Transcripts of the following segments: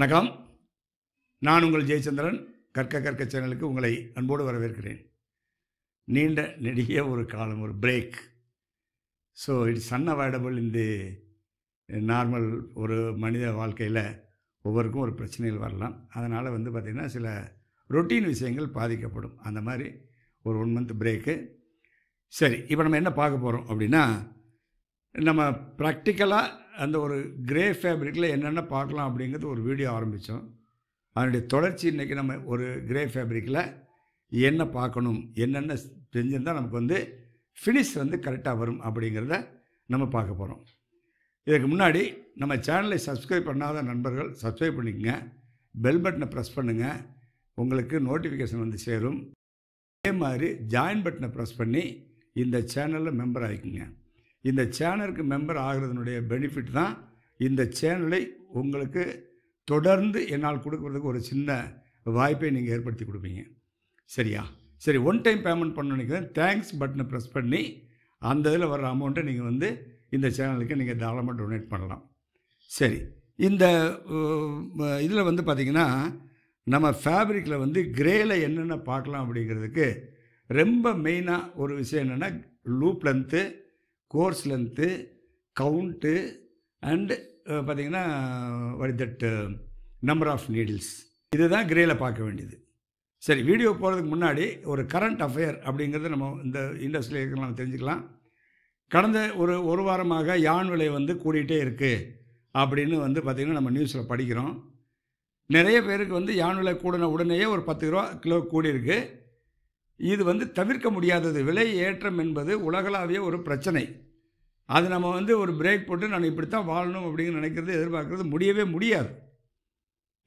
வணக்கம் நான் உங்கள் ஜெயச்சந்திரன் கற்க கற்க சேனலுக்கு உங்களை அன்போடு வரவேற்கிறேன் நீண்ட நெடிய ஒரு காலம் ஒரு பிரேக் ஸோ இட்ஸ் அன்அவாய்டபுள் இந்த நார்மல் ஒரு மனித வாழ்க்கையில் ஒவ்வொருக்கும் ஒரு பிரச்சனைகள் வரலாம் அதனால் வந்து பார்த்திங்கன்னா சில ரொட்டீன் விஷயங்கள் பாதிக்கப்படும் அந்த மாதிரி ஒரு ஒன் மந்த் பிரேக்கு சரி இப்போ நம்ம என்ன பார்க்க போகிறோம் அப்படின்னா நம்ம ப்ராக்டிக்கலாக அந்த ஒரு கிரே ஃபேப்ரிக்கில் என்னென்ன பார்க்கலாம் அப்படிங்கிறது ஒரு வீடியோ ஆரம்பித்தோம் அதனுடைய தொடர்ச்சி இன்றைக்கி நம்ம ஒரு கிரே ஃபேப்ரிக்கில் என்ன பார்க்கணும் என்னென்ன செஞ்சிருந்தால் நமக்கு வந்து ஃபினிஷ் வந்து கரெக்டாக வரும் அப்படிங்கிறத நம்ம பார்க்க போகிறோம் இதுக்கு முன்னாடி நம்ம சேனலை சப்ஸ்கிரைப் பண்ணாத நண்பர்கள் சப்ஸ்கிரைப் பண்ணிக்கங்க பெல் பட்டனை ப்ரெஸ் பண்ணுங்கள் உங்களுக்கு நோட்டிஃபிகேஷன் வந்து சேரும் அதே மாதிரி ஜாயின் பட்டனை ப்ரெஸ் பண்ணி இந்த சேனலில் மெம்பர் ஆகிக்குங்க இந்த சேனலுக்கு மெம்பர் ஆகிறதுனுடைய பெனிஃபிட் தான் இந்த சேனலை உங்களுக்கு தொடர்ந்து என்னால் கொடுக்குறதுக்கு ஒரு சின்ன வாய்ப்பை நீங்கள் ஏற்படுத்தி கொடுப்பீங்க சரியா சரி ஒன் டைம் பேமெண்ட் பண்ண நினைக்கிறேன் தேங்க்ஸ் பட்டனை ப்ரெஸ் பண்ணி அந்த இதில் வர்ற அமௌண்ட்டை நீங்கள் வந்து இந்த சேனலுக்கு நீங்கள் தாராளமாக டொனேட் பண்ணலாம் சரி இந்த இதில் வந்து பார்த்திங்கன்னா நம்ம ஃபேப்ரிக்கில் வந்து கிரேயில் என்னென்ன பார்க்கலாம் அப்படிங்கிறதுக்கு ரொம்ப மெயினாக ஒரு விஷயம் என்னென்னா loop length course length count and பார்த்திங்கன்னா வரி தட் நம்பர் ஆஃப் நீடில்ஸ் இதுதான் கிரேயில் பார்க்க வேண்டியது சரி வீடியோ போகிறதுக்கு முன்னாடி ஒரு கரண்ட் அஃபேர் அப்படிங்கிறது நம்ம இந்த இண்டஸ்ட்ரியில் இருக்கிற நம்ம தெரிஞ்சுக்கலாம் கடந்த ஒரு ஒரு வாரமாக யான் விலை வந்து கூடிகிட்டே இருக்குது அப்படின்னு வந்து பார்த்திங்கன்னா நம்ம நியூஸில் படிக்கிறோம் நிறைய பேருக்கு வந்து யான் விலை கூடின உடனேயே ஒரு பத்து ரூபா கிலோ கூடியிருக்கு இது வந்து தவிர்க்க முடியாதது விலை ஏற்றம் என்பது உலகளாவிய ஒரு பிரச்சனை அது நம்ம வந்து ஒரு பிரேக் போட்டு நான் இப்படி தான் வாழணும் அப்படின்னு நினைக்கிறது எதிர்பார்க்குறது முடியவே முடியாது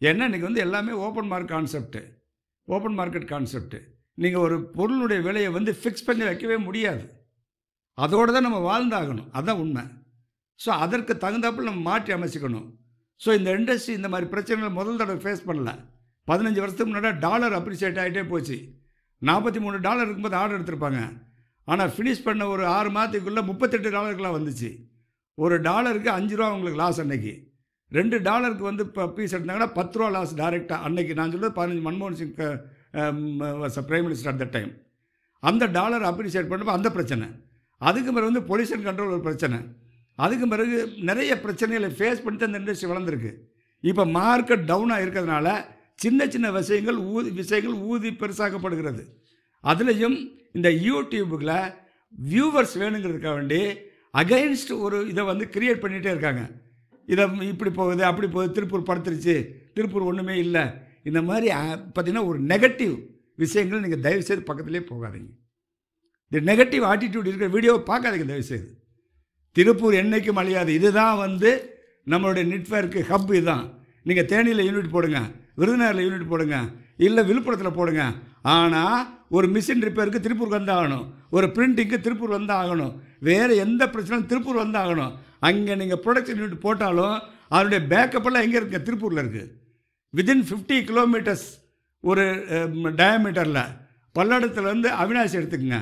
ஏன்னா இன்றைக்கி வந்து எல்லாமே open mark concept open market concept நீங்கள் ஒரு பொருளுடைய விலையை வந்து ஃபிக்ஸ் பண்ணி வைக்கவே முடியாது அதோடு தான் நம்ம வாழ்ந்தாகணும் அதுதான் உண்மை ஸோ அதற்கு தகுந்தாப்பில் நம்ம மாற்றி அமைச்சிக்கணும் ஸோ இந்த இண்டஸ்ட்ரி இந்த மாதிரி பிரச்சனைகளை முதல் தடவை ஃபேஸ் பண்ணல பதினஞ்சு வருஷத்துக்கு முன்னாடி டாலர் அப்ரிஷியேட் ஆகிட்டே போச்சு நாற்பத்தி மூணு டாலர் இருக்கும்போது ஆர்டர் எடுத்திருப்பாங்க ஆனால் ஃபினிஷ் பண்ண ஒரு ஆறு மாதத்துக்குள்ளே முப்பத்தெட்டு டாலருக்குலாம் வந்துச்சு ஒரு டாலருக்கு அஞ்சு ரூபா உங்களுக்கு லாஸ் அன்னைக்கு ரெண்டு டாலருக்கு வந்து இப்போ பீஸ் எடுத்தாங்கன்னா பத்து ரூபா லாஸ் டைரெக்டாக அன்னைக்கு நான் சொல்லுவது பதினஞ்சு மன்மோகன் Singh prime minister at the time அந்த டாலர் அப்ரிஷியேட் பண்ணப்போ அந்த பிரச்சனை அதுக்கு பிறகு வந்து பொல்யூஷன் கண்ட்ரோல் ஒரு பிரச்சனை அதுக்கு பிறகு நிறைய பிரச்சனைகளை ஃபேஸ் பண்ணிட்டு அந்த இண்டஸ்ட்ரி வளர்ந்துருக்கு இப்போ மார்க்கெட் டவுனாக இருக்கிறதுனால சின்ன சின்ன விஷயங்கள் ஊதி விஷயங்கள் ஊதி பெருசாக்கப்படுகிறது அதுலேயும் இந்த யூடியூப்புக்கில் வியூவர்ஸ் வேணுங்கிறதுக்காக வேண்டி அகைன்ஸ்ட் ஒரு இதை வந்து கிரியேட் பண்ணிகிட்டே இருக்காங்க இதை இப்படி போகுது அப்படி போகுது திருப்பூர் படுத்துருச்சு திருப்பூர் ஒன்றுமே இல்லை இந்த மாதிரி பார்த்திங்கன்னா ஒரு நெகட்டிவ் விஷயங்கள் நீங்கள் தயவுசெய்து பக்கத்துலேயே போகாதீங்க இந்த நெகட்டிவ் ஆட்டிடியூட் இருக்கிற வீடியோவை பார்க்காதீங்க தயவுசெய்து திருப்பூர் என்றைக்கும் அழியாது இதுதான் வந்து நம்மளுடைய நெட்ஒர்க்கு ஹப் இதுதான் நீங்கள் தேனியில் யூனிட் போடுங்க விருதுநகரில் யூனிட் போடுங்க இல்லை விழுப்புரத்தில் போடுங்க ஆனால் ஒரு மிஷின் ரிப்பேருக்கு திருப்பூர் வந்தாகணும் ஆகணும் ஒரு பிரிண்டிங்க்கு திருப்பூர் வந்து ஆகணும் வேறு எந்த பிரச்சனையும் திருப்பூர் வந்து ஆகணும் அங்கே நீங்கள் ப்ரொடக்ஷன் யூனிட் போட்டாலும் அதனுடைய பேக்கப்பெல்லாம் எங்கே இருக்குது திருப்பூரில் இருக்குது வித்தின் ஃபிஃப்டி கிலோமீட்டர்ஸ் ஒரு டயமீட்டரில் பல்லடத்துலேருந்து அவினாசி எடுத்துக்கோங்க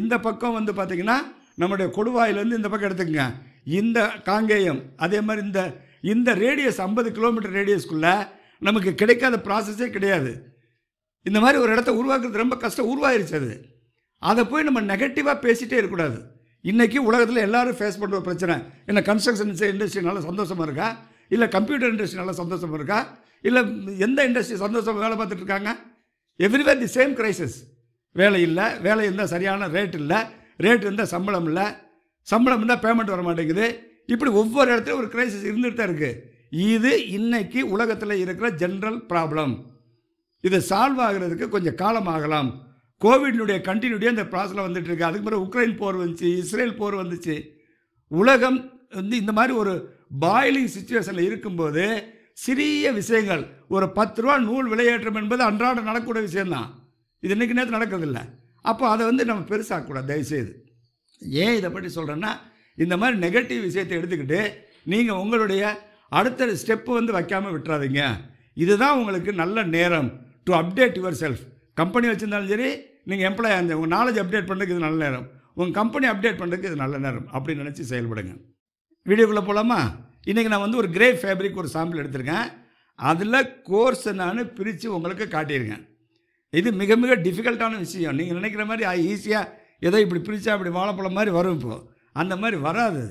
இந்த பக்கம் வந்து பார்த்திங்கன்னா நம்முடைய கொடுவாயிலேருந்து இந்த பக்கம் எடுத்துக்கோங்க இந்த காங்கேயம் அதே மாதிரி இந்த இந்த ரேடியஸ் ஐம்பது கிலோமீட்டர் ரேடியஸ்குள்ளே நமக்கு கிடைக்காத ப்ராசஸே கிடையாது இந்த மாதிரி ஒரு இடத்த உருவாக்குறது ரொம்ப கஷ்டம் உருவாயிருச்சு அது அதை போய் நம்ம நெகட்டிவாக பேசிகிட்டே இருக்கக்கூடாது இன்றைக்கி உலகத்தில் எல்லோரும் ஃபேஸ் பண்ணுற ஒரு பிரச்சனை என்ன கன்ஸ்ட்ரக்ஷன் இண்டஸ்ட்ரி நல்லா சந்தோஷமாக இருக்கா இல்லை கம்ப்யூட்டர் இண்டஸ்ட்ரி நல்லா சந்தோஷமாக இருக்கா இல்லை எந்த இண்டஸ்ட்ரி சந்தோஷமாக வேலை பார்த்துட்ருக்காங்க எவ்ரிவேர் தி சேம் கிரைசிஸ் வேலை இல்லை வேலை இருந்தால் சரியான ரேட் இல்லை ரேட் இருந்தால் சம்பளம் இல்லை சம்பளம் இருந்தால் பேமெண்ட் வர மாட்டேங்குது இப்படி ஒவ்வொரு இடத்துலையும் ஒரு க்ரைசிஸ் இருந்துகிட்டு தான் இருக்குது இது இன்னைக்கு உலகத்தில் இருக்கிற ஜென்ரல் ப்ராப்ளம் இது சால்வ் ஆகிறதுக்கு கொஞ்சம் காலம் ஆகலாம் கோவிடினுடைய கண்டினியூட்டியாக அந்த ப்ராசஸில் வந்துட்டு இருக்கு அதுக்கு பிறகு உக்ரைன் போர் வந்துச்சு இஸ்ரேல் போர் வந்துச்சு உலகம் வந்து இந்த மாதிரி ஒரு பாய்லிங் சுச்சுவேஷனில் இருக்கும்போது சிறிய விஷயங்கள் ஒரு பத்து ரூபா நூல் விலையேற்றம் என்பது அன்றாடம் நடக்கக்கூடிய விஷயம்தான் இது இன்றைக்கு நேரத்தில் நடக்கிறதில்ல அப்போ அதை வந்து நம்ம பெருசாகக்கூடாது தயவுசெய்து ஏன் இதை பற்றி சொல்கிறேன்னா இந்த மாதிரி நெகட்டிவ் விஷயத்தை எடுத்துக்கிட்டு நீங்கள் உங்களுடைய அடுத்த ஸ்டெப்பு வந்து வைக்காமல் விட்டுறாதீங்க இதுதான் உங்களுக்கு நல்ல நேரம் to update yourself company வச்சுருந்தாலும் சரி நீங்கள் எம்ப்ளாயாக இருந்த உங்கள் நாலேஜ் அப்டேட் பண்ணுறதுக்கு இது நல்ல நேரம் உங்கள் கம்பெனி அப்டேட் பண்ணுறதுக்கு இது நல்ல நேரம் அப்படின்னு நினச்சி செயல்படுங்க வீடியோக்குள்ளே போகலாமா இன்றைக்கி நான் வந்து ஒரு கிரே ஃபேப்ரிக் ஒரு சாம்பிள் எடுத்திருக்கேன் அதில் கோர்ஸ் நான் பிரித்து உங்களுக்கு காட்டியிருக்கேன் இது மிக மிக டிஃபிகல்ட்டான விஷயம் நீங்கள் நினைக்கிற மாதிரி ஈஸியாக ஏதோ இப்படி பிரித்தா இப்படி வாழைப்பழம் மாதிரி வரும் இப்போது அந்த மாதிரி வராது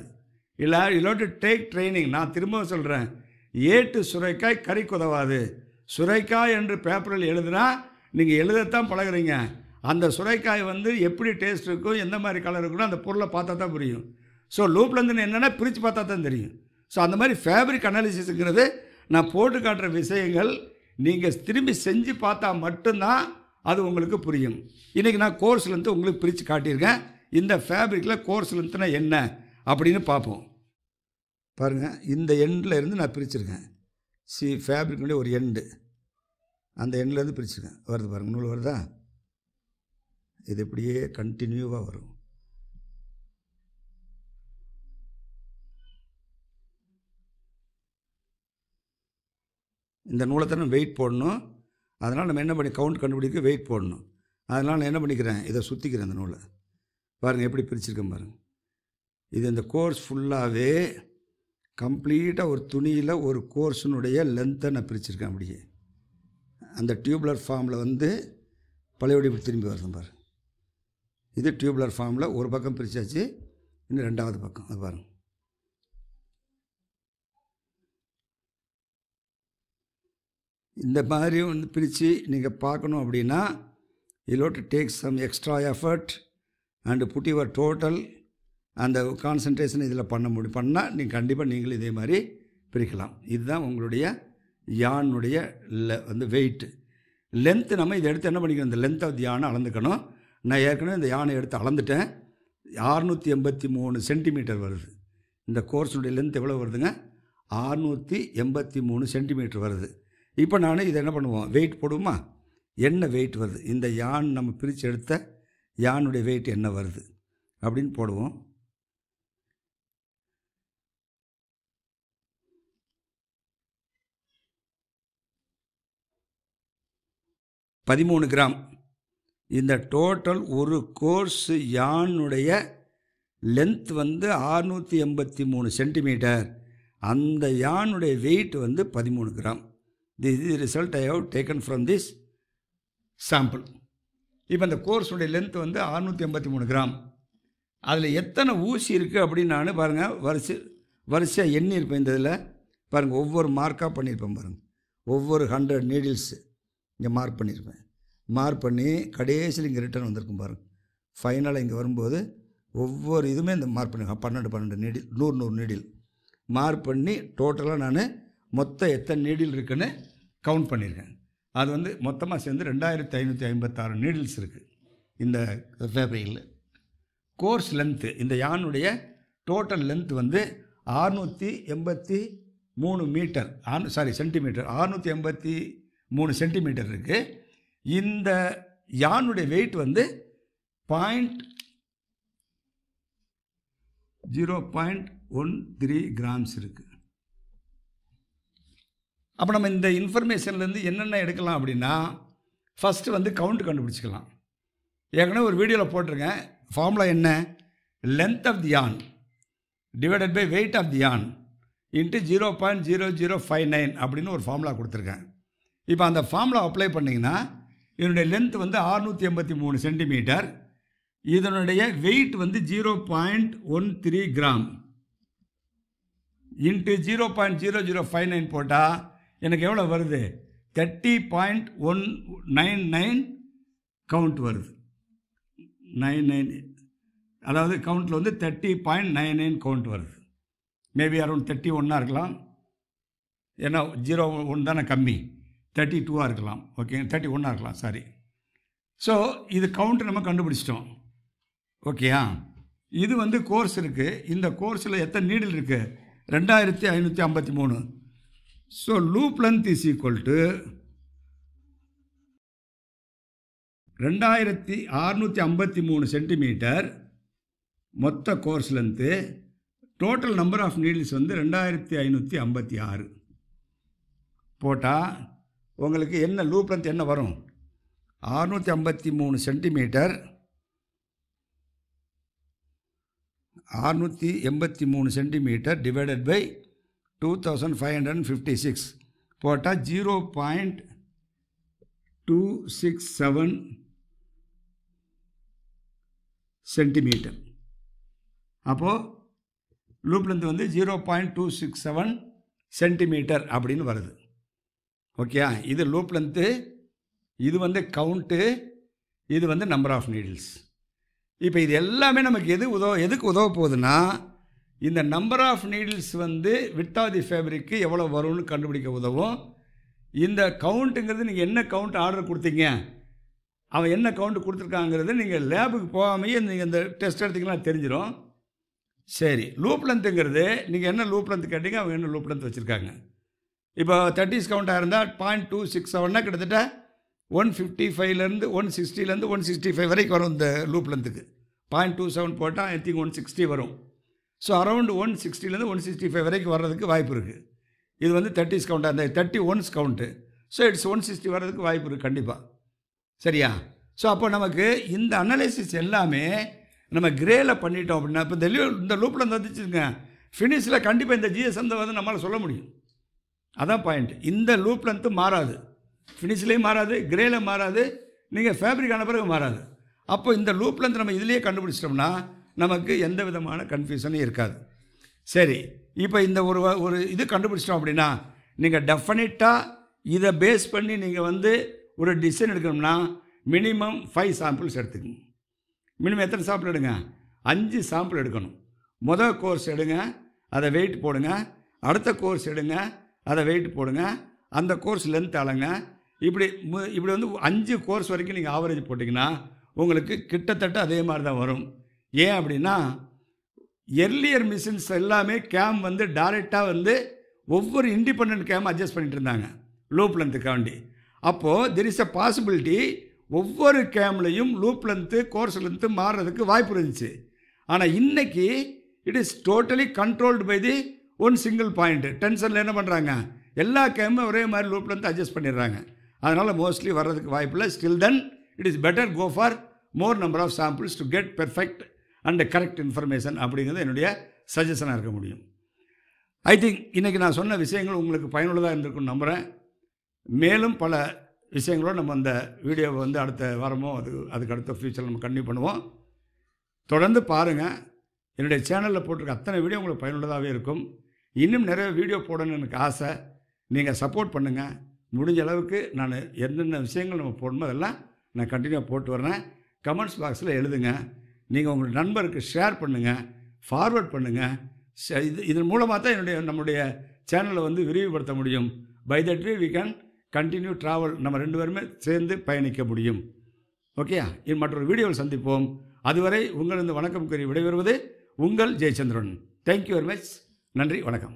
இல்லை இல்லை டு டேக் ட்ரைனிங் நான் திரும்பவும் சொல்கிறேன் ஏட்டு சுரைக்காய் கறி குதவாது சுரைக்காய் என்று பேப்பரில் எழுதுனா நீங்கள் எழுதத்தான் பழகிறீங்க அந்த சுரைக்காய் வந்து எப்படி டேஸ்ட் இருக்கும் எந்த மாதிரி கலர் இருக்கணும் அந்த பொருளை பார்த்தா தான் புரியும் ஸோ லூப்லேருந்து என்னென்னா பிரித்து பார்த்தா தான் தெரியும் ஸோ அந்த மாதிரி ஃபேப்ரிக் அனாலிசிஸுங்கிறது நான் போட்டு காட்டுற விஷயங்கள் நீங்கள் திரும்பி செஞ்சு பார்த்தா மட்டும்தான் அது உங்களுக்கு புரியும் இன்றைக்கி நான் கோர்ஸ்லேருந்து உங்களுக்கு பிரித்து காட்டியிருக்கேன் இந்த ஃபேப்ரிக்கில் கோர்ஸ்லேருந்துனா என்ன அப்படின்னு பார்ப்போம் பாருங்கள் இந்த எண்டில் இருந்து நான் பிரிச்சுருக்கேன் சி ஃபேப்ரிக்னுடைய ஒரு எண்டு அந்த எண்ட்லேருந்து பிரிச்சுருக்கேன் வருது பாருங்கள் நூல் வருதா இது இப்படியே கண்டினியூவாக வரும் இந்த நூலைத்தனம் வெயிட் போடணும் அதனால் நம்ம என்ன பண்ணி கவுண்ட் கண்டுபிடிக்க வெயிட் போடணும் அதனால் நான் என்ன பண்ணிக்கிறேன் இதை சுற்றிக்கிறேன் அந்த நூலை பாருங்கள் எப்படி பிரிச்சிருக்கேன் பாருங்கள் இது இந்த கோர்ஸ் ஃபுல்லாகவே கம்ப்ளீட்டாக ஒரு துணியில் ஒரு கோர்ஸினுடைய லென்த்தை நான் பிரிச்சிருக்கேன் அப்படியே அந்த டியூப்லர் ஃபார்மில் வந்து பழையபடி திரும்பி வருது பாரு இது டியூப்லர் ஃபார்மில் ஒரு பக்கம் பிரித்தாச்சு இன்னும் ரெண்டாவது பக்கம் அது பாருங்கள் இந்த மாதிரி வந்து பிரித்து நீங்கள் பார்க்கணும் அப்படின்னா you take some extra effort and put your total அந்த கான்சன்ட்ரேஷன் இதில் பண்ண முடியும் பண்ணால் நீங்கள் கண்டிப்பாக நீங்களும் இதே மாதிரி பிரிக்கலாம் இதுதான் உங்களுடைய யானுடைய வந்து வெயிட்டு லென்த்து நம்ம இதை எடுத்து என்ன பண்ணிக்கணும் இந்த லென்த் ஆஃப் யானை அளந்துக்கணும் நான் ஏற்கனவே இந்த யானை எடுத்து அளந்துட்டேன் ஆறுநூற்றி எண்பத்தி மூணு சென்டிமீட்டர் வருது இந்த கோர்ஸுடைய லென்த் எவ்வளோ வருதுங்க ஆறுநூற்றி எண்பத்தி மூணு சென்டிமீட்டர் வருது இப்போ நான் இதை என்ன பண்ணுவோம் வெயிட் போடுவோமா என்ன வெயிட் வருது இந்த யான் நம்ம பிரித்து எடுத்த யானுடைய வெயிட் என்ன வருது அப்படின்னு போடுவோம் பதிமூணு கிராம் இந்த டோட்டல் ஒரு கோர்ஸ் யானுடைய லென்த் வந்து ஆறுநூற்றி எண்பத்தி மூணு சென்டிமீட்டர் அந்த யானுடைய வெயிட் வந்து பதிமூணு gram the is result I have taken from this sample இப்போ அந்த கோர்ஸுடைய லென்த் வந்து ஆறுநூற்றி எண்பத்தி மூணு கிராம் அதில் எத்தனை ஊசி இருக்குது அப்படின்னு நான் பாருங்கள் வரிசை வரிசையாக எண்ணியிருப்பேன் இந்த இதில் பாருங்கள் ஒவ்வொரு மார்க்காக பண்ணியிருப்பேன் பாருங்கள் ஒவ்வொரு ஹண்ட்ரட் நீடில்ஸு இங்கே மார்க் பண்ணியிருப்பேன் மார்க் பண்ணி கடைசியில் இங்கே ரிட்டர்ன் வந்திருக்கும் பாருங்கள் ஃபைனலாக இங்கே வரும்போது ஒவ்வொரு இதுவுமே இந்த மார்க் பண்ணி பன்னெண்டு பன்னெண்டு நீடில் நூறு நூறு நீடில் மார்க் பண்ணி டோட்டலாக நான் மொத்தம் எத்தனை நீடில் இருக்குன்னு கவுண்ட் பண்ணியிருக்கேன் அது வந்து மொத்தமாக சேர்ந்து ரெண்டாயிரத்தி ஐநூற்றி ஐம்பத்தாறு நீடில்ஸ் இருக்குது இந்த ஃபேப்ரிகில் கோர்ஸ் லென்த்து இந்த யானுடைய டோட்டல் லென்த் வந்து ஆறுநூற்றி எண்பத்தி மூணு மீட்டர் ஆறு சாரி சென்டிமீட்டர் ஆறுநூற்றி எண்பத்தி மூணு சென்டிமீட்டர் இருக்குது இந்த யானுடைய வெயிட் வந்து point zero point one three grams இருக்குது அப்போ நம்ம இந்த இன்ஃபர்மேஷன்லேருந்து என்னென்ன எடுக்கலாம் அப்படின்னா ஃபஸ்ட்டு வந்து கவுண்ட் கண்டுபிடிச்சிக்கலாம் ஏற்கனவே ஒரு வீடியோவில் போட்டிருக்கேன் ஃபார்முலா என்ன length of the yarn divided by weight of the yarn into zero point zero zero five nine அப்படின்னு ஒரு ஃபார்முலா கொடுத்துருக்கேன் இப்போ அந்த ஃபார்மில் அப்ளை பண்ணிங்கன்னா என்னுடைய லென்த் வந்து ஆறுநூற்றி எண்பத்தி மூணு சென்டிமீட்டர் இதனுடைய வெயிட் வந்து zero point one three gram into zero point zero zero five nine போட்டால் எனக்கு எவ்வளோ வருது thirty point one nine nine count வருது நைன் நைன் அதாவது கவுண்ட்டில் வந்து thirty point nine nine count வருது மேபி அரௌண்ட் தேர்ட்டி ஒன்னாக இருக்கலாம் ஏன்னா ஜீரோ ஒன் தானே கம்மி தேர்ட்டி டூவாக இருக்கலாம் ஓகே தேர்ட்டி ஒன்னாக இருக்கலாம் சாரி ஸோ இது கவுண்ட் நம்ம கண்டுபிடிச்சிட்டோம் ஓகேயா இது வந்து கோர்ஸ் இருக்குது இந்த கோர்ஸில் எத்தனை நீடில் இருக்குது ரெண்டாயிரத்தி ஐநூற்றி ஐம்பத்தி மூணு so loop length is equal to ரெண்டாயிரத்தி அறுநூற்றி ஐம்பத்தி மூணு சென்டிமீட்டர் மொத்த course length total number of needles வந்து ரெண்டாயிரத்தி ஐநூற்றி ஐம்பத்தி ஆறு போட்டால் உங்களுக்கு என்ன லூப் லென்த் என்ன வரும் அறுநூற்றி ஐம்பத்தி மூணு சென்டிமீட்டர் அறுநூற்றி எண்பத்தி மூணு centimetre divided by two thousand five hundred and fifty six போட்டால் zero point two six seven centimetre அப்போது லூப்லேருந்து வந்து zero point two six seven centimetre அப்படின்னு வருது ஓகே இது லூப் லென்த்து இது வந்து கவுண்ட்டு இது வந்து நம்பர் ஆஃப் நீடில்ஸ் இப்போ இது எல்லாமே நமக்கு எது உதவ எதுக்கு உதவ போகுதுன்னா இந்த நம்பர் ஆஃப் நீடில்ஸ் வந்து விட்டாதி தி ஃபேப்ரிக்கு எவ்வளோ வரும்னு கண்டுபிடிக்க உதவும் இந்த கவுண்ட்டுங்கிறது நீங்கள் என்ன கவுண்ட் ஆர்டர் கொடுத்தீங்க அவன் என்ன கவுண்ட் கொடுத்துருக்காங்கிறது நீங்கள் லேபுக்கு போகாமையே நீங்கள் இந்த டெஸ்ட் எடுத்திங்கன்னா தெரிஞ்சிடும் சரி லூப் லென்த்துங்கிறது நீங்கள் என்ன லூப் லென்த் கேட்டீங்க அவங்க என்ன லூப் லென்த் வச்சுருக்காங்க இப்போ தேர்ட்டிஸ் கவுண்டாக இருந்தால் பாயிண்ட் டூ சிக்ஸ் செவன்னா கிட்டத்தட்ட ஒன் ஃபிஃப்டி ஃபைவ்லேருந்து ஒன் சிக்ஸ்டிலேருந்து ஒன் சிக்ஸ்டி ஃபைவ் வரைக்கும் வரும் இந்த லூப்லேருந்துக்கு பாயிண்ட் டூ செவன் போட்டால் ஐ திங்க் ஒன் சிக்ஸ்டி வரும் ஸோ அரௌண்ட் ஒன் சிக்ஸ்டிலேருந்து ஒன் சிக்ஸ்டி ஃபைவ் வரைக்கும் வர்றதுக்கு வாய்ப்பு இருக்குது இது வந்து தேர்ட்டிஸ் கவுண்டாக இருந்தால் thirty ones count so it's one sixty வர்றதுக்கு வாய்ப்பு இருக்குது கண்டிப்பாக சரியா ஸோ அப்போ நமக்கு இந்த அனலைசிஸ் எல்லாமே நம்ம கிரேயில் பண்ணிட்டோம் அப்படின்னா இப்போ தெளிவு இந்த லூப்பில் வந்துச்சுங்க ஃபினிஷில் கண்டிப்பாக இந்த அந்த வந்து நம்மளால் சொல்ல முடியும் அதான் பாயிண்ட் இந்த லூப் லென்த்து மாறாது ஃபினிஷ்லேயும் மாறாது கிரேல மாறாது நீங்கள் ஃபேப்ரிக் ஆன பிறகு மாறாது அப்போ இந்த லூப் லென்த் நம்ம இதுலேயே கண்டுபிடிச்சிட்டோம்னா நமக்கு எந்த விதமான கன்ஃபியூஷனும் இருக்காது சரி இப்போ இந்த ஒரு ஒரு இது கண்டுபிடிச்சிட்டோம் அப்படின்னா நீங்கள் டெஃபினட்டாக இதை பேஸ் பண்ணி நீங்கள் வந்து ஒரு டிசைன் எடுக்கணும்னா மினிமம் ஃபைவ் சாம்பிள்ஸ் எடுத்துக்கணும் மினிமம் எத்தனை சாம்பிள் எடுங்க அஞ்சு சாம்பிள் எடுக்கணும் முதல் கோர்ஸ் எடுங்க அதை வெயிட் போடுங்க அடுத்த கோர்ஸ் எடுங்க அதை வெயிட் போடுங்க அந்த கோர்ஸ் லென்த் அளங்க இப்படி இப்படி வந்து அஞ்சு கோர்ஸ் வரைக்கும் நீங்கள் ஆவரேஜ் போட்டிங்கன்னா உங்களுக்கு கிட்டத்தட்ட அதே மாதிரி தான் வரும் ஏன் அப்படின்னா எர்லியர் மிஷின்ஸ் எல்லாமே கேம் வந்து டைரெக்டாக வந்து ஒவ்வொரு இண்டிபெண்ட் கேம் அட்ஜஸ்ட் பண்ணிட்டு இருந்தாங்க லூப் லென்த்துக்காண்டி அப்போது தெர் இஸ் அ பாசிபிலிட்டி ஒவ்வொரு கேம்லையும் லூப் லென்த்து கோர்ஸ் லென்த்து மாறுறதுக்கு வாய்ப்பு இருந்துச்சு ஆனால் இன்றைக்கி it is totally controlled by the one single point டென்ஷனில் என்ன பண்ணுறாங்க எல்லா கேமும் ஒரே மாதிரி லூப்பில் வந்து அட்ஜஸ்ட் பண்ணிடுறாங்க அதனால் மோஸ்ட்லி வர்றதுக்கு இல்லை still then it is better go for more number of samples to get perfect and correct information அப்படிங்கிறது என்னுடைய சஜஷனாக இருக்க முடியும் ஐ திங்க் இன்றைக்கி நான் சொன்ன விஷயங்கள் உங்களுக்கு பயனுள்ளதாக இருந்திருக்குன்னு நம்புகிறேன் மேலும் பல விஷயங்களும் நம்ம அந்த வீடியோவை வந்து அடுத்த வாரமோ அது அதுக்கு அடுத்த ஃப்யூச்சர் நம்ம கண்டினியூ பண்ணுவோம் தொடர்ந்து பாருங்கள் என்னுடைய சேனலில் போட்டிருக்க அத்தனை வீடியோ உங்களுக்கு பயனுள்ளதாகவே இருக்கும் இன்னும் நிறைய வீடியோ போடணும்னு எனக்கு ஆசை நீங்கள் சப்போர்ட் பண்ணுங்கள் முடிஞ்ச அளவுக்கு நான் என்னென்ன விஷயங்கள் நம்ம போடணுமோ அதெல்லாம் நான் கண்டினியூவாக போட்டு வரேன் கமெண்ட்ஸ் பாக்ஸில் எழுதுங்க நீங்கள் உங்கள் நண்பருக்கு ஷேர் பண்ணுங்கள் ஃபார்வர்ட் பண்ணுங்கள் இது இதன் மூலமாக தான் என்னுடைய நம்முடைய சேனலை வந்து விரிவுபடுத்த முடியும் by that way we can continue travel நம்ம ரெண்டு பேருமே சேர்ந்து பயணிக்க முடியும் ஓகேயா இது மற்றொரு வீடியோவில் சந்திப்போம் அதுவரை உங்களிருந்து வணக்கம் கூறி விடைபெறுவது உங்கள் ஜெயச்சந்திரன் தேங்க்யூ வெரி மச் நன்றி வணக்கம்